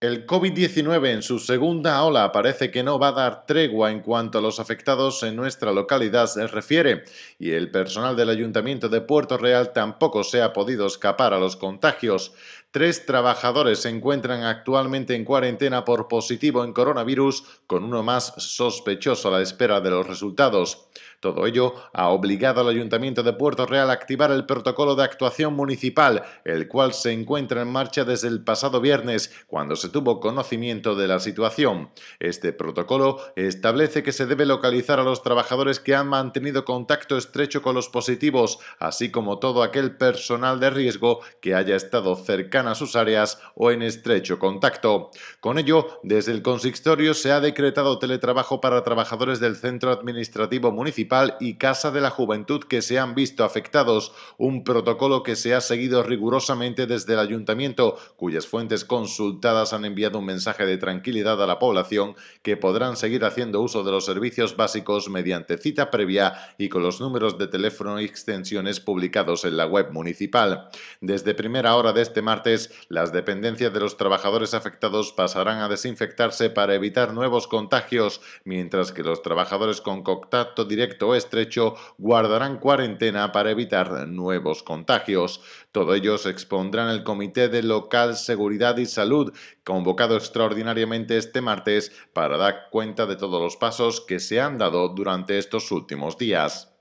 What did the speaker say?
El COVID-19 en su segunda ola parece que no va a dar tregua en cuanto a los afectados en nuestra localidad se refiere, y el personal del Ayuntamiento de Puerto Real tampoco se ha podido escapar a los contagios. Tres trabajadores se encuentran actualmente en cuarentena por positivo en coronavirus, con uno más sospechoso a la espera de los resultados. Todo ello ha obligado al Ayuntamiento de Puerto Real a activar el protocolo de actuación municipal, el cual se encuentra en marcha desde el pasado viernes, cuando se tuvo conocimiento de la situación. Este protocolo establece que se debe localizar a los trabajadores que han mantenido contacto estrecho con los positivos, así como todo aquel personal de riesgo que haya estado cercano a sus áreas o en estrecho contacto. Con ello, desde el consistorio se ha decretado teletrabajo para trabajadores del Centro Administrativo Municipal y Casa de la Juventud que se han visto afectados, un protocolo que se ha seguido rigurosamente desde el Ayuntamiento, cuyas fuentes consultadas han enviado un mensaje de tranquilidad a la población que podrán seguir haciendo uso de los servicios básicos mediante cita previa y con los números de teléfono y extensiones publicados en la web municipal. Desde primera hora de este martes, las dependencias de los trabajadores afectados pasarán a desinfectarse para evitar nuevos contagios, mientras que los trabajadores con contacto directo estrecho guardarán cuarentena para evitar nuevos contagios. Todo ello se expondrá el Comité de Local Seguridad y Salud, convocado extraordinariamente este martes para dar cuenta de todos los pasos que se han dado durante estos últimos días.